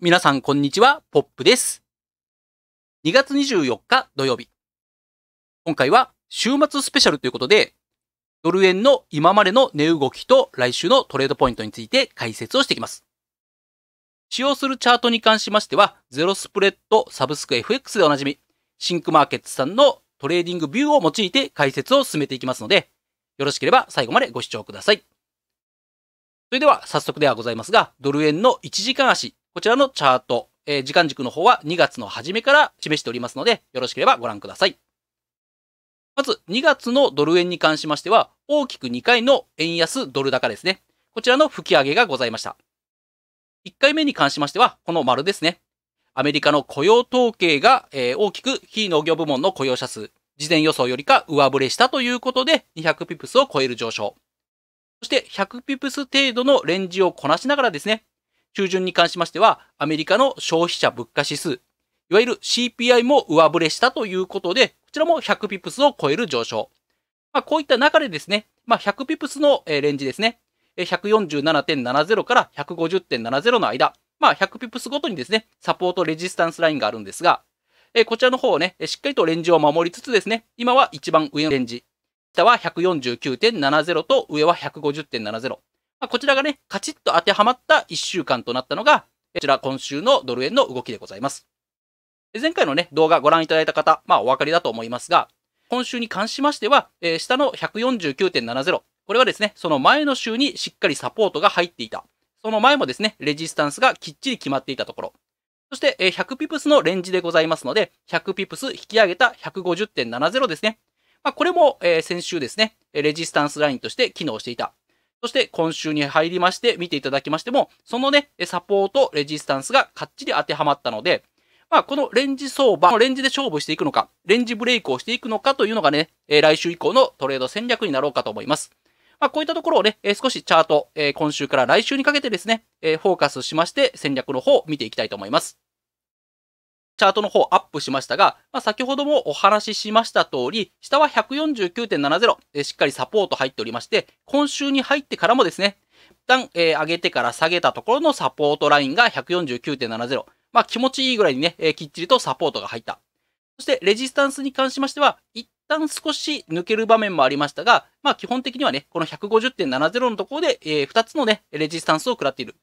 皆さんこんにちは、ポップです。2月24日土曜日。今回は週末スペシャルということで、ドル円の今までの値動きと来週のトレードポイントについて解説をしていきます。使用するチャートに関しましては、ゼロスプレッドサブスク FX でおなじみ、シンクマーケットさんのトレーディングビューを用いて解説を進めていきますので、よろしければ最後までご視聴ください。それでは早速ではございますが、ドル円の1時間足、こちらのチャート、えー、時間軸の方は2月の初めから示しておりますので、よろしければご覧ください。まず、2月のドル円に関しましては、大きく2回の円安ドル高ですね。こちらの吹き上げがございました。1回目に関しましては、この丸ですね。アメリカの雇用統計が、えー、大きく非農業部門の雇用者数、事前予想よりか上振れしたということで、200ピプスを超える上昇。そして100ピプス程度のレンジをこなしながらですね、中旬に関しましては、アメリカの消費者物価指数、いわゆる CPI も上振れしたということで、こちらも100ピプスを超える上昇。まあ、こういった中でですね、まあ、100ピプスのレンジですね、147.70から150.70の間、まあ、100ピプスごとにですね、サポートレジスタンスラインがあるんですが、こちらの方をね、しっかりとレンジを守りつつですね、今は一番上のレンジ、下は149.70と上は150.70。まあ、こちらがね、カチッと当てはまった1週間となったのが、こちら今週のドル円の動きでございます。前回のね、動画ご覧いただいた方、まあお分かりだと思いますが、今週に関しましては、えー、下の149.70、これはですね、その前の週にしっかりサポートが入っていた。その前もですね、レジスタンスがきっちり決まっていたところ。そして、えー、100ピプスのレンジでございますので、100ピプス引き上げた150.70ですね。まあ、これも、えー、先週ですね、レジスタンスラインとして機能していた。そして今週に入りまして見ていただきましても、そのね、サポート、レジスタンスがかっちり当てはまったので、まあ、このレンジ相場、レンジで勝負していくのか、レンジブレイクをしていくのかというのがね、え来週以降のトレード戦略になろうかと思います。まあ、こういったところをね、え少しチャート、え今週から来週にかけてですね、えフォーカスしまして戦略の方を見ていきたいと思います。チャートの方アップしましたが、まあ、先ほどもお話ししました通り、下は149.70、しっかりサポート入っておりまして、今週に入ってからもですね、一旦、えー、上げてから下げたところのサポートラインが149.70。まあ気持ちいいぐらいにね、えー、きっちりとサポートが入った。そしてレジスタンスに関しましては、一旦少し抜ける場面もありましたが、まあ基本的にはね、この150.70のところで、えー、2つのね、レジスタンスを食らっている。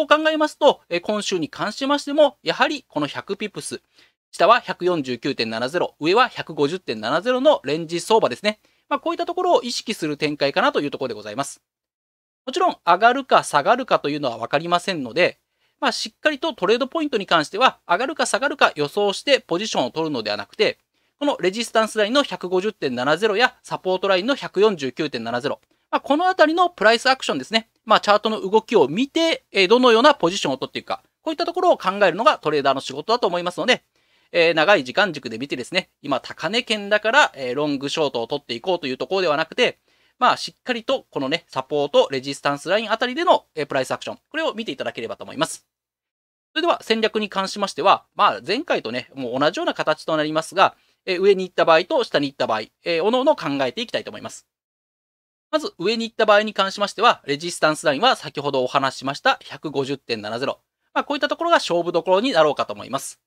こう考えますと、え今週に関しましても、やはりこの100ピプス、下は149.70、上は150.70のレンジ相場ですね。まあ、こういったところを意識する展開かなというところでございます。もちろん、上がるか下がるかというのはわかりませんので、まあ、しっかりとトレードポイントに関しては、上がるか下がるか予想してポジションを取るのではなくて、このレジスタンスラインの150.70やサポートラインの149.70、まあ、このあたりのプライスアクションですね。まあ、チャートの動きを見て、えどのようなポジションを取っていくか、こういったところを考えるのがトレーダーの仕事だと思いますので、えー、長い時間軸で見てですね、今高値圏だから、えー、ロングショートを取っていこうというところではなくて、まあ、しっかりとこのね、サポート、レジスタンスラインあたりでの、えー、プライスアクション、これを見ていただければと思います。それでは戦略に関しましては、まあ、前回とね、もう同じような形となりますが、えー、上に行った場合と下に行った場合、えー、おのおの考えていきたいと思います。まず上に行った場合に関しましては、レジスタンスラインは先ほどお話ししました150.70。まあ、こういったところが勝負どころになろうかと思います。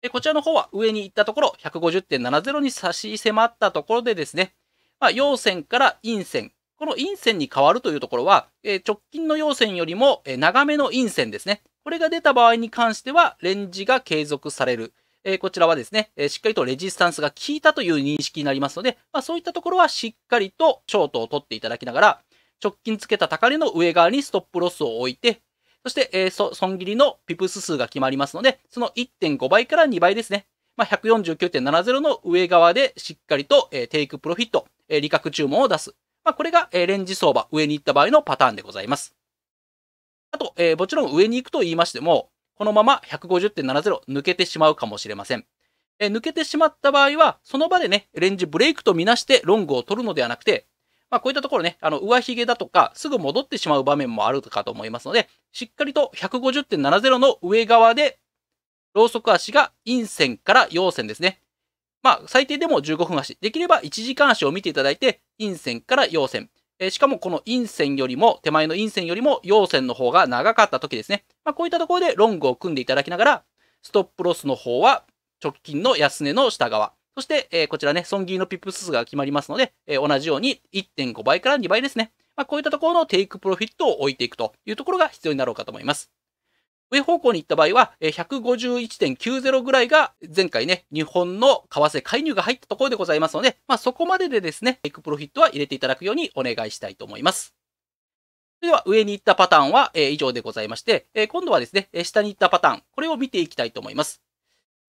でこちらの方は上に行ったところ、150.70に差し迫ったところでですね、まあ、陽線から陰線。この陰線に変わるというところは、えー、直近の陽線よりも、長めの陰線ですね。これが出た場合に関しては、レンジが継続される。えー、こちらはですね、えー、しっかりとレジスタンスが効いたという認識になりますので、まあ、そういったところはしっかりとショートを取っていただきながら、直近つけた高値の上側にストップロスを置いて、そして、えー、損切りのピプス数が決まりますので、その1.5倍から2倍ですね。まあ、149.70の上側でしっかりと、えー、テイクプロフィット、えー、利確注文を出す。まあ、これが、えー、レンジ相場、上に行った場合のパターンでございます。あと、えー、もちろん上に行くと言いましても、このまま150.70抜けてしまうかもしれません。え抜けてしまった場合は、その場でね、レンジブレイクとみなしてロングを取るのではなくて、まあ、こういったところね、あの、上髭だとか、すぐ戻ってしまう場面もあるかと思いますので、しっかりと150.70の上側で、ローソク足が陰線から陽線ですね。まあ、最低でも15分足。できれば1時間足を見ていただいて、陰線から陽線。えしかもこの陰線よりも、手前の陰線よりも陽線の方が長かった時ですね。まあ、こういったところでロングを組んでいただきながら、ストップロスの方は直近の安値の下側。そして、えこちらね、損切りのピップ数が決まりますので、え同じように1.5倍から2倍ですね。まあ、こういったところのテイクプロフィットを置いていくというところが必要になろうかと思います。上方向に行った場合は、151.90ぐらいが前回ね、日本の為替介入が入ったところでございますので、まあ、そこまででですね、テイクプロフィットは入れていただくようにお願いしたいと思います。それでは上に行ったパターンは、え以上でございまして、え今度はですね、下に行ったパターン、これを見ていきたいと思います。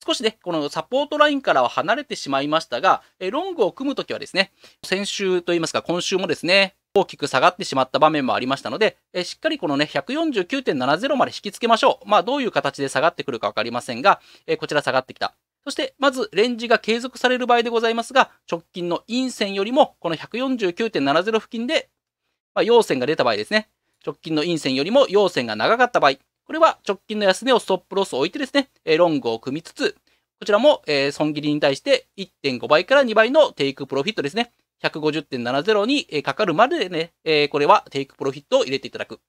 少しね、このサポートラインからは離れてしまいましたが、えロングを組むときはですね、先週といいますか今週もですね、大きく下がってしまった場面もありましたので、えしっかりこのね、149.70まで引きつけましょう。まあ、どういう形で下がってくるかわかりませんが、えこちら下がってきた。そして、まず、レンジが継続される場合でございますが、直近の陰線よりも、この149.70付近で、まあ、陽線が出た場合ですね。直近の陰線よりも陽線が長かった場合。これは直近の安値をストップロスを置いてですね、ロングを組みつつ、こちらも、え損切りに対して1.5倍から2倍のテイクプロフィットですね。150.70にかかるまでね、えこれはテイクプロフィットを入れていただく。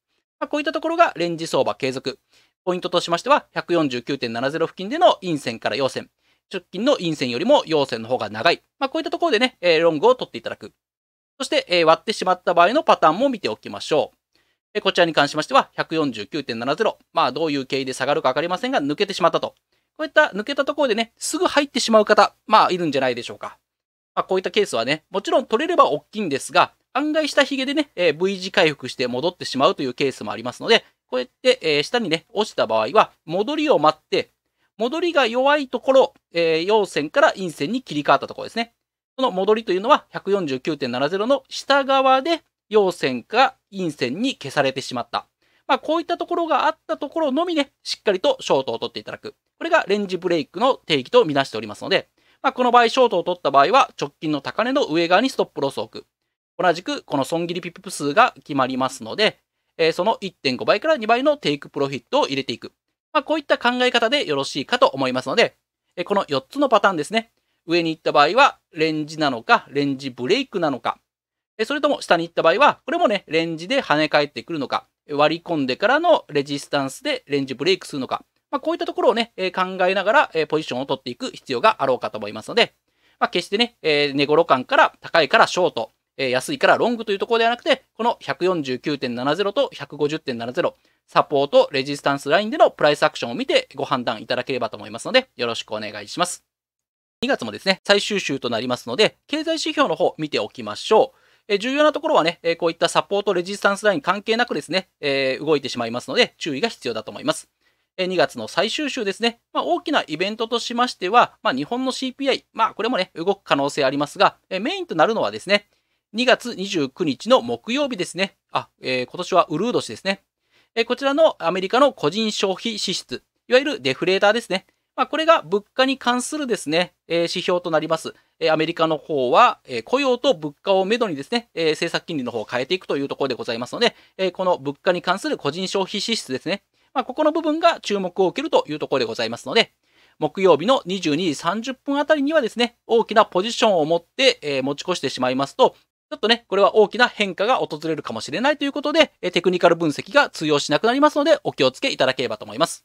まこういったところがレンジ相場継続。ポイントとしましては、149.70付近での陰線から陽線。直近の陰線よりも陽線の方が長い。まこういったところでね、えロングを取っていただく。そして、え割ってしまった場合のパターンも見ておきましょう。えこちらに関しましては、149.70。まあ、どういう経緯で下がるかわかりませんが、抜けてしまったと。こういった抜けたところでね、すぐ入ってしまう方、まあ、いるんじゃないでしょうか。まあ、こういったケースはね、もちろん取れれば大きいんですが、案外下髭でね、え V 字回復して戻ってしまうというケースもありますので、こうやって、え下にね、落ちた場合は、戻りを待って、戻りが弱いところ、えー、陽線から陰線に切り替わったところですね。その戻りというのは149.70の下側で陽線か陰線に消されてしまった。まあ、こういったところがあったところのみね、しっかりとショートを取っていただく。これがレンジブレイクの定義とみなしておりますので、まあ、この場合、ショートを取った場合は、直近の高値の上側にストップロスを置く。同じく、この損切りピップ数が決まりますので、えー、その1.5倍から2倍のテイクプロフィットを入れていく。まあ、こういった考え方でよろしいかと思いますので、えー、この4つのパターンですね。上に行った場合は、レンジなのか、レンジブレイクなのか、えー、それとも下に行った場合は、これもね、レンジで跳ね返ってくるのか、割り込んでからのレジスタンスでレンジブレイクするのか、まあ、こういったところをね、え考えながら、えポジションを取っていく必要があろうかと思いますので、まあ、決してね、え寝頃感から高いからショート、え安いからロングというところではなくて、この149.70と150.70、サポート、レジスタンスラインでのプライスアクションを見てご判断いただければと思いますので、よろしくお願いします。2月もですね、最終週となりますので、経済指標の方見ておきましょう。え重要なところはね、えこういったサポート、レジスタンスライン関係なくですね、え動いてしまいますので、注意が必要だと思います。2月の最終週ですね、まあ、大きなイベントとしましては、まあ、日本の CPI、まあ、これもね、動く可能性ありますが、えメインとなるのはですね、2月29日の木曜日ですね。あ、えー、今年はウルー年ですね、えー、こちらのアメリカの個人消費支出、いわゆるデフレーターですね。まあ、これが物価に関するですね、えー、指標となります。えアメリカの方は、え雇用と物価をめどにですね、え政策金利の方を変えていくというところでございますので、えこの物価に関する個人消費支出ですね。まあ、ここの部分が注目を受けるというところでございますので、木曜日の22時30分あたりにはですね、大きなポジションを持って、えー、持ち越してしまいますと、ちょっとね、これは大きな変化が訪れるかもしれないということで、えテクニカル分析が通用しなくなりますので、お気をつけいただければと思います。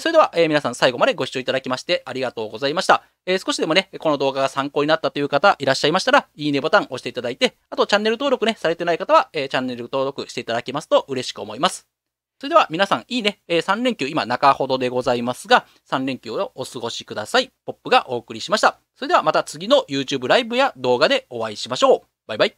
それでは、えー、皆さん最後までご視聴いただきましてありがとうございました、えー、少しでもね、この動画が参考になったという方いらっしゃいましたら、いいねボタンを押していただいて、あとチャンネル登録ね、されてない方は、えー、チャンネル登録していただけますと嬉しく思います。それでは皆さん、いいね。えー、3連休、今中ほどでございますが、3連休をお過ごしください。ポップがお送りしました。それではまた次の YouTube ライブや動画でお会いしましょう。バイバイ。